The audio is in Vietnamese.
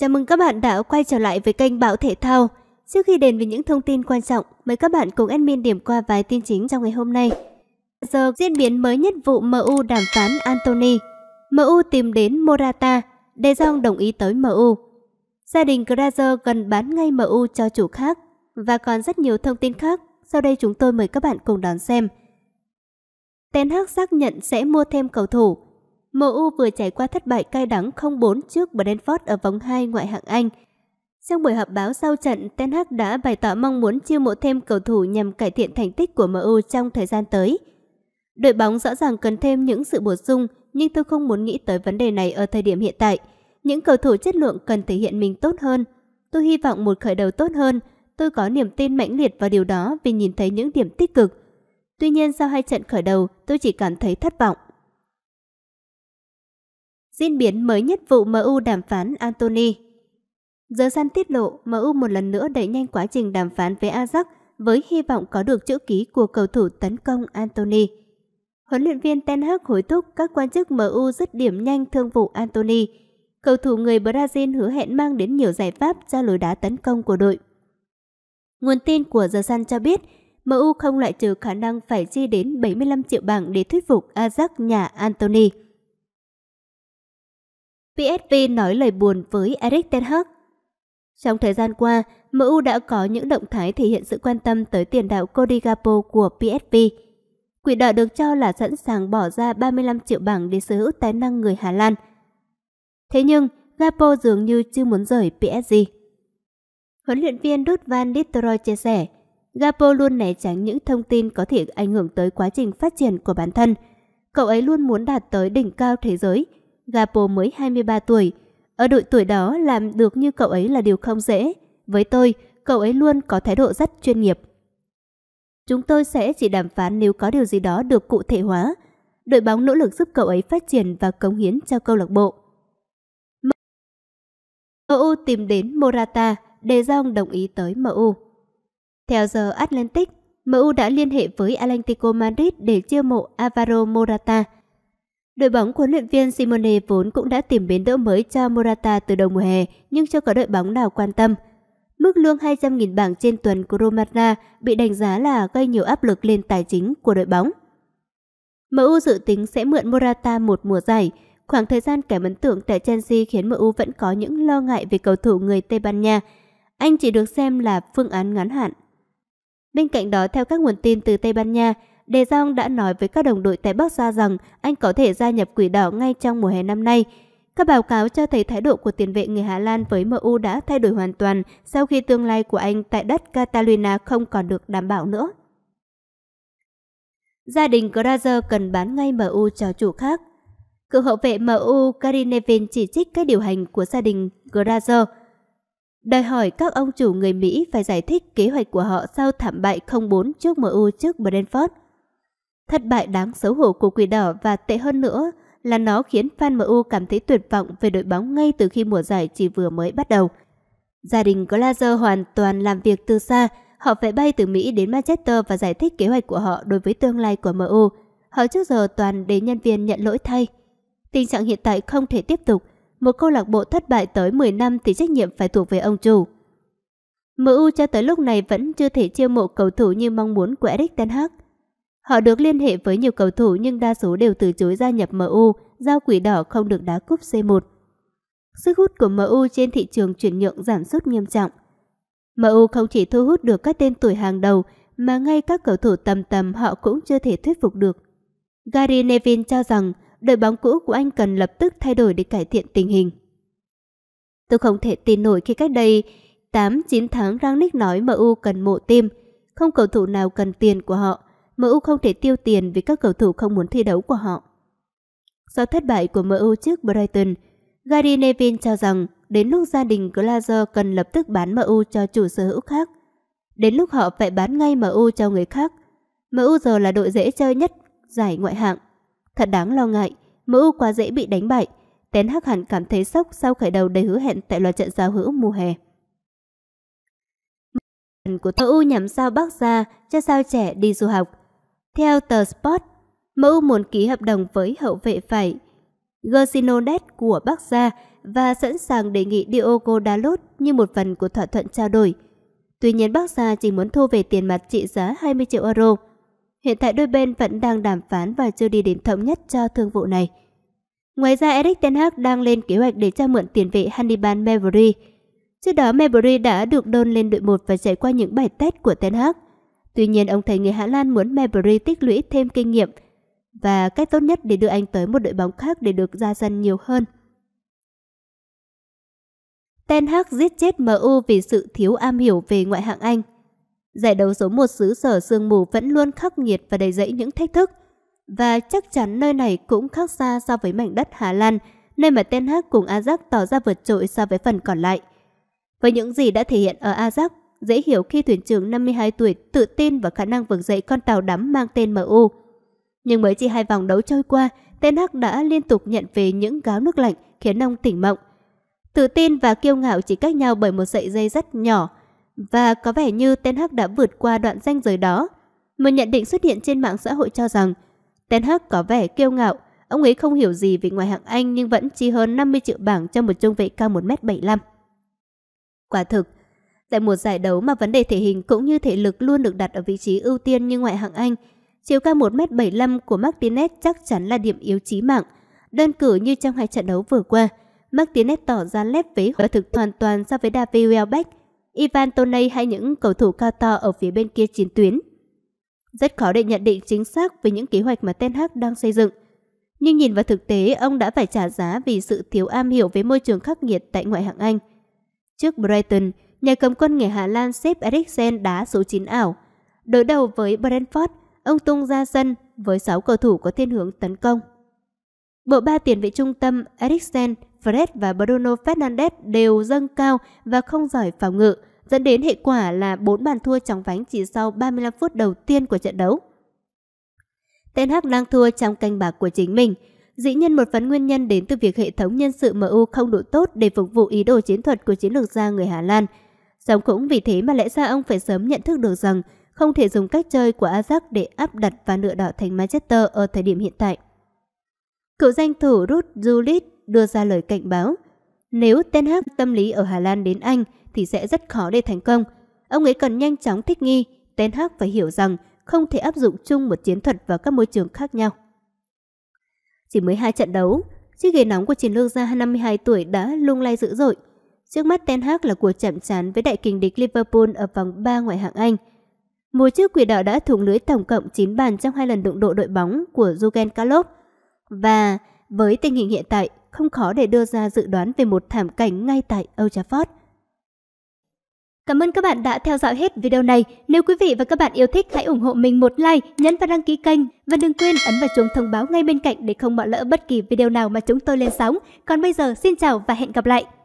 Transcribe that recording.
Chào mừng các bạn đã quay trở lại với kênh Bảo Thể Thao. Trước khi đến với những thông tin quan trọng, mời các bạn cùng admin điểm qua vài tin chính trong ngày hôm nay. Giờ diễn biến mới nhất vụ MU đàm phán Anthony. MU tìm đến Morata, De Jong đồng ý tới MU. Gia đình Grazer cần bán ngay MU cho chủ khác và còn rất nhiều thông tin khác. Sau đây chúng tôi mời các bạn cùng đón xem. Ten Hag xác nhận sẽ mua thêm cầu thủ MU vừa trải qua thất bại cay đắng 0-4 trước Brentford ở vòng 2 ngoại hạng Anh. Trong buổi họp báo sau trận, Ten Hag đã bày tỏ mong muốn chiêu mộ thêm cầu thủ nhằm cải thiện thành tích của MU trong thời gian tới. Đội bóng rõ ràng cần thêm những sự bổ sung, nhưng tôi không muốn nghĩ tới vấn đề này ở thời điểm hiện tại. Những cầu thủ chất lượng cần thể hiện mình tốt hơn. Tôi hy vọng một khởi đầu tốt hơn. Tôi có niềm tin mãnh liệt vào điều đó vì nhìn thấy những điểm tích cực. Tuy nhiên sau hai trận khởi đầu, tôi chỉ cảm thấy thất vọng. Diễn biến mới nhất vụ MU đàm phán Anthony Giờ San tiết lộ MU một lần nữa đẩy nhanh quá trình đàm phán với Ajax với hy vọng có được chữ ký của cầu thủ tấn công Anthony. Huấn luyện viên Ten Hag hối thúc các quan chức MU dứt điểm nhanh thương vụ Anthony. Cầu thủ người Brazil hứa hẹn mang đến nhiều giải pháp cho lối đá tấn công của đội. Nguồn tin của The Sun cho biết, MU không loại trừ khả năng phải chi đến 75 triệu bảng để thuyết phục Ajax nhà Anthony. PSV nói lời buồn với Eric Ten Hag. Trong thời gian qua, MU đã có những động thái thể hiện sự quan tâm tới tiền đạo Cody Gakpo của PSV. Quỷ đỏ được cho là sẵn sàng bỏ ra 35 triệu bảng để sở hữu tài năng người Hà Lan. Thế nhưng, Gakpo dường như chưa muốn rời PSG. Huấn luyện viên Ruud van Nistelrooy chia sẻ, Gakpo luôn né tránh những thông tin có thể ảnh hưởng tới quá trình phát triển của bản thân. Cậu ấy luôn muốn đạt tới đỉnh cao thế giới – Gapo mới 23 tuổi. Ở đội tuổi đó làm được như cậu ấy là điều không dễ. Với tôi, cậu ấy luôn có thái độ rất chuyên nghiệp. Chúng tôi sẽ chỉ đàm phán nếu có điều gì đó được cụ thể hóa. Đội bóng nỗ lực giúp cậu ấy phát triển và cống hiến cho câu lạc bộ. MU tìm đến Morata, De Jong đồng ý tới MU. Theo giờ Atlantic, MU đã liên hệ với Atlético Madrid để chiêu mộ Alvaro Morata – Đội bóng huấn luyện viên Simone vốn cũng đã tìm bến đỡ mới cho Morata từ đầu mùa hè nhưng chưa có đội bóng nào quan tâm. Mức lương 200.000 bảng trên tuần của Romana bị đánh giá là gây nhiều áp lực lên tài chính của đội bóng. MU dự tính sẽ mượn Morata một mùa giải. Khoảng thời gian kém ấn tượng tại Chelsea khiến MU vẫn có những lo ngại về cầu thủ người Tây Ban Nha. Anh chỉ được xem là phương án ngắn hạn. Bên cạnh đó, theo các nguồn tin từ Tây Ban Nha, Đề Giang đã nói với các đồng đội tại Bắc Sa rằng anh có thể gia nhập quỷ đỏ ngay trong mùa hè năm nay. Các báo cáo cho thấy thái độ của tiền vệ người Hà Lan với MU đã thay đổi hoàn toàn sau khi tương lai của anh tại đất Catalina không còn được đảm bảo nữa. Gia đình Grazer cần bán ngay MU cho chủ khác. Cựu hậu vệ MU Karin chỉ trích cách điều hành của gia đình Grazer, đòi hỏi các ông chủ người Mỹ phải giải thích kế hoạch của họ sau thảm bại 0-4 trước MU trước Brentford. Thất bại đáng xấu hổ của quỷ đỏ và tệ hơn nữa là nó khiến fan MU cảm thấy tuyệt vọng về đội bóng ngay từ khi mùa giải chỉ vừa mới bắt đầu. Gia đình Glazer hoàn toàn làm việc từ xa, họ phải bay từ Mỹ đến Manchester và giải thích kế hoạch của họ đối với tương lai của MU. Họ trước giờ toàn để nhân viên nhận lỗi thay. Tình trạng hiện tại không thể tiếp tục, một câu lạc bộ thất bại tới 10 năm thì trách nhiệm phải thuộc về ông chủ. MU cho tới lúc này vẫn chưa thể chiêu mộ cầu thủ như mong muốn của Eric Ten Hag. Họ được liên hệ với nhiều cầu thủ nhưng đa số đều từ chối gia nhập MU, giao quỷ đỏ không được đá cúp C1. Sức hút của MU trên thị trường chuyển nhượng giảm sút nghiêm trọng. MU không chỉ thu hút được các tên tuổi hàng đầu mà ngay các cầu thủ tầm tầm họ cũng chưa thể thuyết phục được. Gary Neville cho rằng đội bóng cũ của anh cần lập tức thay đổi để cải thiện tình hình. Tôi không thể tin nổi khi cách đây 8-9 tháng Rangnick nói MU cần mộ tim, không cầu thủ nào cần tiền của họ MU không thể tiêu tiền vì các cầu thủ không muốn thi đấu của họ. Sau thất bại của MU trước Brighton, Gary Neville cho rằng đến lúc gia đình Glazer cần lập tức bán MU cho chủ sở hữu khác. Đến lúc họ phải bán ngay MU cho người khác. MU giờ là đội dễ chơi nhất giải ngoại hạng. Thật đáng lo ngại, MU quá dễ bị đánh bại. Ten Hag hẳn cảm thấy sốc sau khởi đầu đầy hứa hẹn tại loạt trận giao hữu mùa hè. Của MU nhắm sao Bắc ra cho sao trẻ đi du học theo tờ Sport, MU muốn ký hợp đồng với hậu vệ phải Gersinodet của Bắc Gia và sẵn sàng đề nghị Diogo Dalot như một phần của thỏa thuận trao đổi. Tuy nhiên Bắc Gia chỉ muốn thu về tiền mặt trị giá 20 triệu euro. Hiện tại đôi bên vẫn đang đàm phán và chưa đi đến thống nhất cho thương vụ này. Ngoài ra Eric Ten Hag đang lên kế hoạch để cho mượn tiền vệ Hannibal Mevry. Trước đó Mevry đã được đôn lên đội 1 và trải qua những bài test của Ten Hag – Tuy nhiên ông thấy người Hà Lan muốn Mabry tích lũy thêm kinh nghiệm và cách tốt nhất để đưa anh tới một đội bóng khác để được ra sân nhiều hơn. Ten Hag giết chết MU vì sự thiếu am hiểu về ngoại hạng Anh. Giải đấu số 1 xứ sở sương mù vẫn luôn khắc nghiệt và đầy rẫy những thách thức. Và chắc chắn nơi này cũng khác xa so với mảnh đất Hà Lan, nơi mà Ten Hag cùng Ajax tỏ ra vượt trội so với phần còn lại. Với những gì đã thể hiện ở Ajax, dễ hiểu khi thuyền trưởng 52 tuổi tự tin vào khả năng vực dậy con tàu đắm mang tên MU. Nhưng mới chỉ hai vòng đấu trôi qua, Ten Hag đã liên tục nhận về những gáo nước lạnh khiến ông tỉnh mộng. Tự tin và kiêu ngạo chỉ cách nhau bởi một sợi dây rất nhỏ và có vẻ như Ten Hag đã vượt qua đoạn ranh giới đó. Một nhận định xuất hiện trên mạng xã hội cho rằng Ten Hag có vẻ kiêu ngạo, ông ấy không hiểu gì về ngoại hạng Anh nhưng vẫn chi hơn 50 triệu bảng cho một trung vệ cao 1m75. Quả thực, Tại một giải đấu mà vấn đề thể hình cũng như thể lực luôn được đặt ở vị trí ưu tiên như ngoại hạng Anh, chiều cao 1m75 của Martinez chắc chắn là điểm yếu chí mạng. Đơn cử như trong hai trận đấu vừa qua, Martinez tỏ ra lép vế và thực hoàn toàn so với David Welbeck, Ivan Toney hay những cầu thủ cao to ở phía bên kia chiến tuyến. Rất khó để nhận định chính xác về những kế hoạch mà Ten Hag đang xây dựng. Nhưng nhìn vào thực tế, ông đã phải trả giá vì sự thiếu am hiểu với môi trường khắc nghiệt tại ngoại hạng Anh. Trước Brighton, nhà cầm quân người Hà Lan xếp Eriksen đá số 9 ảo. Đối đầu với Brentford, ông tung ra sân với 6 cầu thủ có thiên hướng tấn công. Bộ ba tiền vệ trung tâm Eriksen, Fred và Bruno Fernandes đều dâng cao và không giỏi phòng ngự, dẫn đến hệ quả là 4 bàn thua trong vánh chỉ sau 35 phút đầu tiên của trận đấu. Ten Hag đang thua trong canh bạc của chính mình. Dĩ nhiên một phần nguyên nhân đến từ việc hệ thống nhân sự MU không đủ tốt để phục vụ ý đồ chiến thuật của chiến lược gia người Hà Lan – Song cũng vì thế mà lẽ ra ông phải sớm nhận thức được rằng không thể dùng cách chơi của Ajax để áp đặt và nựa đảo thành Manchester ở thời điểm hiện tại. Cựu danh thủ Ruud Gullit đưa ra lời cảnh báo nếu Ten Hag tâm lý ở Hà Lan đến Anh thì sẽ rất khó để thành công. Ông ấy cần nhanh chóng thích nghi, Ten Hag phải hiểu rằng không thể áp dụng chung một chiến thuật vào các môi trường khác nhau. Chỉ mới hai trận đấu, chiếc ghế nóng của chiến lược gia 52 tuổi đã lung lay dữ dội – Trước mắt Ten Hag là cuộc chạm trán với đại kình địch Liverpool ở vòng 3 ngoại hạng Anh. Mùa trước quỷ đỏ đã thủng lưới tổng cộng 9 bàn trong hai lần đụng độ đội bóng của Jurgen Klopp. Và với tình hình hiện tại, không khó để đưa ra dự đoán về một thảm cảnh ngay tại Old Trafford. Cảm ơn các bạn đã theo dõi hết video này. Nếu quý vị và các bạn yêu thích hãy ủng hộ mình một like, nhấn và đăng ký kênh và đừng quên ấn vào chuông thông báo ngay bên cạnh để không bỏ lỡ bất kỳ video nào mà chúng tôi lên sóng. Còn bây giờ xin chào và hẹn gặp lại.